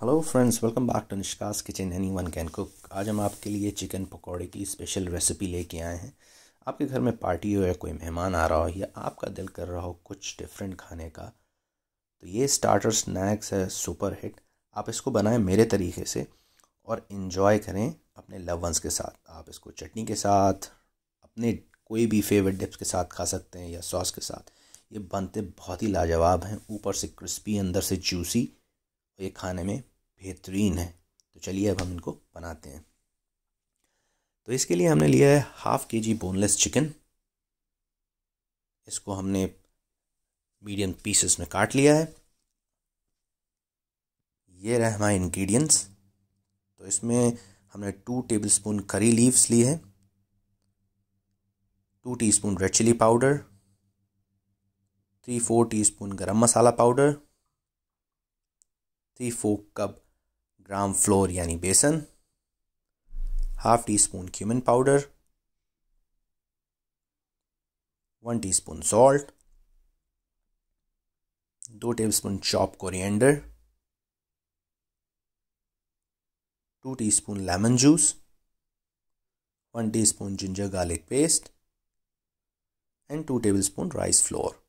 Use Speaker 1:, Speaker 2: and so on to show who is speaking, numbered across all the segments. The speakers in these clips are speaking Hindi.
Speaker 1: hello friends welcome back to Nishkas kitchen anyone can cook आज हम आपके लिए चिकन पकौड़े की स्पेशल रेसिपी लेके आए हैं आपके घर में पार्टी हो या कोई मेहमान आ रहा हो या आपका दिल कर रहा हो कुछ डिफरेंट खाने का तो ये स्टार्टर स्नैक्स है सुपर हिट आप इसको बनाएं मेरे तरीके से और इन्जॉय करें अपने लव वंस के साथ आप इसको चटनी के साथ अपने कोई भी फेवरेट डिप्स के साथ खा सकते हैं या सॉस के साथ ये बनते बहुत ही लाजवाब हैं ऊपर से क्रिस्पी अंदर से जूसी और ये खाने में बेहतरीन है तो चलिए अब हम इनको बनाते हैं तो इसके लिए हमने लिया है हाफ़ के जी बोनलेस चिकन इसको हमने मीडियम पीसेस में काट लिया है ये रहे हमारे इंग्रेडिएंट्स तो इसमें हमने टू टेबलस्पून करी लीव्स ली है two teaspoon red chilli powder three four teaspoon garam masala powder three four cup gram flour यानी बेसन half teaspoon cumin powder one teaspoon salt दो tablespoon chop coriander two teaspoon lemon juice one teaspoon ginger garlic paste and two tablespoon rice flour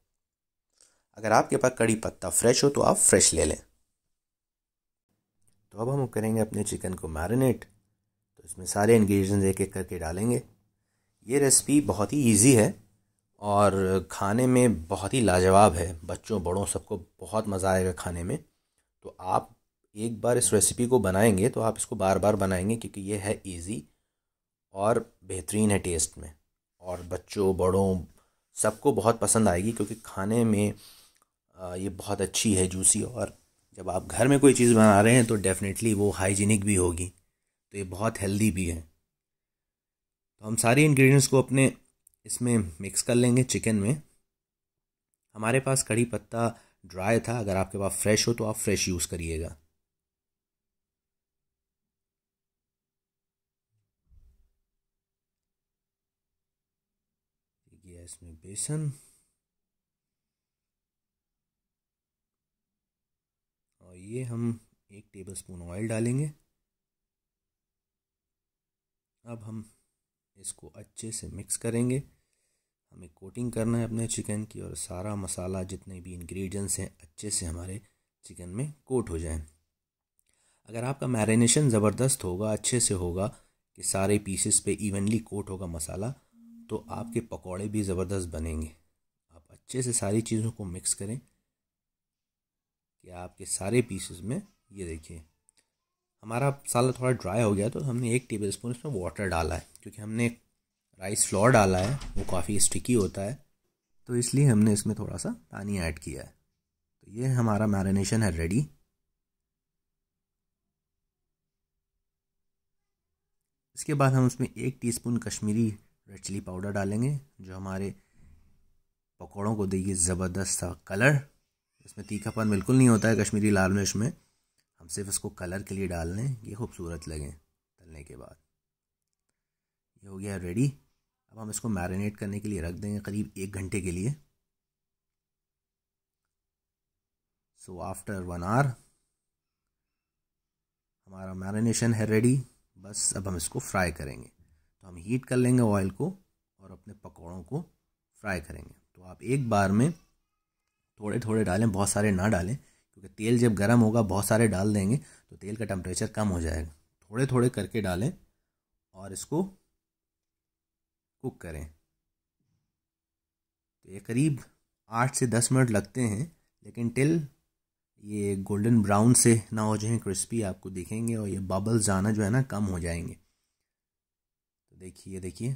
Speaker 1: अगर आपके पास कड़ी पत्ता फ्रेश हो तो आप फ्रेश ले लें तो अब हम करेंगे अपने चिकन को मैरिनेट तो इसमें सारे इन्ग्रीडियंट एक एक करके डालेंगे ये रेसिपी बहुत ही इजी है और खाने में बहुत ही लाजवाब है बच्चों बड़ों सबको बहुत मज़ा आएगा खाने में तो आप एक बार इस रेसिपी को बनाएंगे तो आप इसको बार बार बनाएंगे क्योंकि ये है इजी और बेहतरीन है टेस्ट में और बच्चों बड़ों सबको बहुत पसंद आएगी क्योंकि खाने में ये बहुत अच्छी है जूसी और जब आप घर में कोई चीज़ बना रहे हैं तो डेफ़िनेटली वो हाइजीनिक भी होगी तो ये बहुत हेल्दी भी है तो हम सारे इंग्रेडिएंट्स को अपने इसमें मिक्स कर लेंगे चिकन में हमारे पास कड़ी पत्ता ड्राई था अगर आपके पास फ्रेश हो तो आप फ्रेश यूज़ करिएगा इसमें बेसन लिए हम एक टेबल स्पून ऑयल डालेंगे अब हम इसको अच्छे से मिक्स करेंगे हमें कोटिंग करना है अपने चिकन की और सारा मसाला जितने भी इंग्रेडिएंट्स हैं अच्छे से हमारे चिकन में कोट हो जाए अगर आपका मैरिनेशन ज़बरदस्त होगा अच्छे से होगा कि सारे पीसेस पे इवनली कोट होगा मसाला तो आपके पकौड़े भी ज़बरदस्त बनेंगे आप अच्छे से सारी चीज़ों को मिक्स करें कि आपके सारे पीसेस में ये देखिए हमारा मसाला थोड़ा ड्राई हो गया तो हमने एक टेबल स्पून इसमें वाटर डाला है क्योंकि हमने राइस फ्लोर डाला है वो काफ़ी स्टिकी होता है तो इसलिए हमने इसमें थोड़ा सा पानी ऐड किया है तो ये हमारा मैरिनेशन है रेडी इसके बाद हम उसमें एक teaspoon Kashmiri red chilli powder डालेंगे जो हमारे पकौड़ों को देगी ज़बरदस्त सा कलर इसमें तीखापन बिल्कुल नहीं होता है कश्मीरी लाल मिर्च में हम सिर्फ इसको कलर के लिए डाल लें ये खूबसूरत लगें तलने के बाद ये हो गया रेडी अब हम इसको मैरिनेट करने के लिए रख देंगे करीब एक घंटे के लिए सो आफ्टर वन आवर हमारा मैरिनेशन है रेडी बस अब हम इसको फ्राई करेंगे तो हम हीट कर लेंगे ऑयल को और अपने पकौड़ों को फ्राई करेंगे तो आप एक बार में थोड़े थोड़े डालें बहुत सारे ना डालें क्योंकि तेल जब गर्म होगा बहुत सारे डाल देंगे तो तेल का टेम्परेचर कम हो जाएगा थोड़े थोड़े करके डालें और इसको कुक करें तो ये करीब आठ से दस मिनट लगते हैं लेकिन टिल ये गोल्डन ब्राउन से ना हो जाए क्रिस्पी आपको दिखेंगे और ये बबल्स जाना जो है ना कम हो जाएंगे तो देखिए देखिए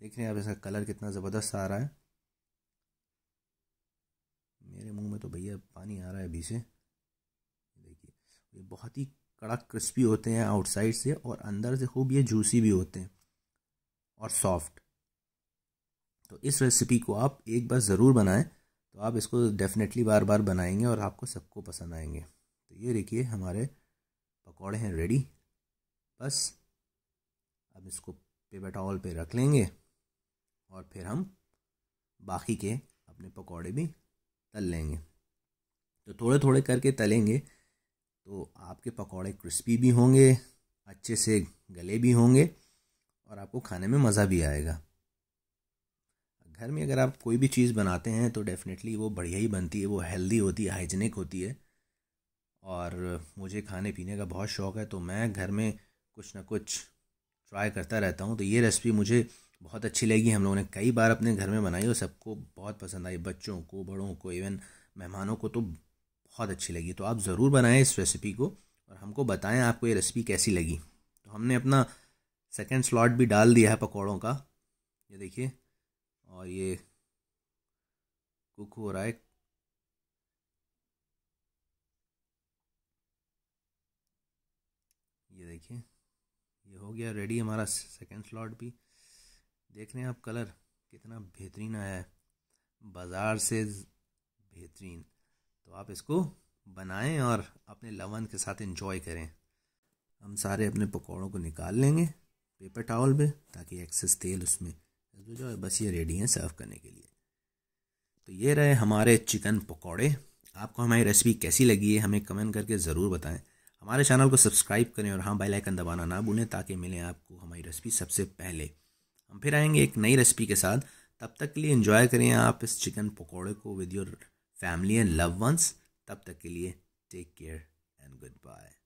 Speaker 1: देख रहे हैं आप इसका कलर कितना ज़बरदस्त आ रहा है मेरे मुंह में तो भैया पानी आ रहा है अभी से देखिए ये बहुत ही कड़ा क्रिस्पी होते हैं आउटसाइड से और अंदर से खूब ये जूसी भी होते हैं और सॉफ्ट तो इस रेसिपी को आप एक बार ज़रूर बनाएं तो आप इसको डेफिनेटली बार बार बनाएंगे और आपको सबको पसंद आएंगे तो ये देखिए हमारे पकौड़े हैं रेडी बस अब इसको पेबेटॉल पे रख लेंगे और फिर हम बाकी के अपने पकौड़े भी तल लेंगे तो थोड़े थोड़े करके तलेंगे तो आपके पकौड़े क्रिस्पी भी होंगे अच्छे से गले भी होंगे और आपको खाने में मज़ा भी आएगा घर में अगर आप कोई भी चीज़ बनाते हैं तो डेफ़िनेटली वो बढ़िया ही बनती है वो हेल्दी होती है हाइजीनिक होती है और मुझे खाने पीने का बहुत शौक़ है तो मैं घर में कुछ ना कुछ ट्राई करता रहता हूँ तो ये रेसिपी मुझे बहुत अच्छी लगी हम लोगों ने कई बार अपने घर में बनाई और सबको बहुत पसंद आई बच्चों को बड़ों को इवन मेहमानों को तो बहुत अच्छी लगी तो आप ज़रूर बनाएं इस रेसिपी को और हमको बताएं आपको ये रेसिपी कैसी लगी तो हमने अपना सेकेंड स्लॉट भी डाल दिया है पकौड़ों का ये देखिए और ये कुक हो रहा है ये देखिए ये हो गया रेडी हमारा सेकेंड स्लॉट भी देख रहे हैं आप कलर कितना बेहतरीन आया है बाज़ार से बेहतरीन तो आप इसको बनाएं और अपने लवन के साथ इंजॉय करें हम सारे अपने पकौड़ों को निकाल लेंगे पेपर टॉवल पे ताकि एक्सेस तेल उसमें जो है बस ये रेडी हैं सर्व करने के लिए तो ये रहे हमारे चिकन पकौड़े आपको हमारी रेसिपी कैसी लगी है हमें कमेंट करके ज़रूर बताएं हमारे चैनल को सब्सक्राइब करें और हाँ बेल आइकन दबाना ना भूलें ताकि मिलें आपको हमारी रेसिपी सबसे पहले हम फिर आएंगे एक नई रेसिपी के साथ तब तक के लिए इन्जॉय करें आप इस चिकन पकौड़े को with your family and love once तब तक के लिए take care and good bye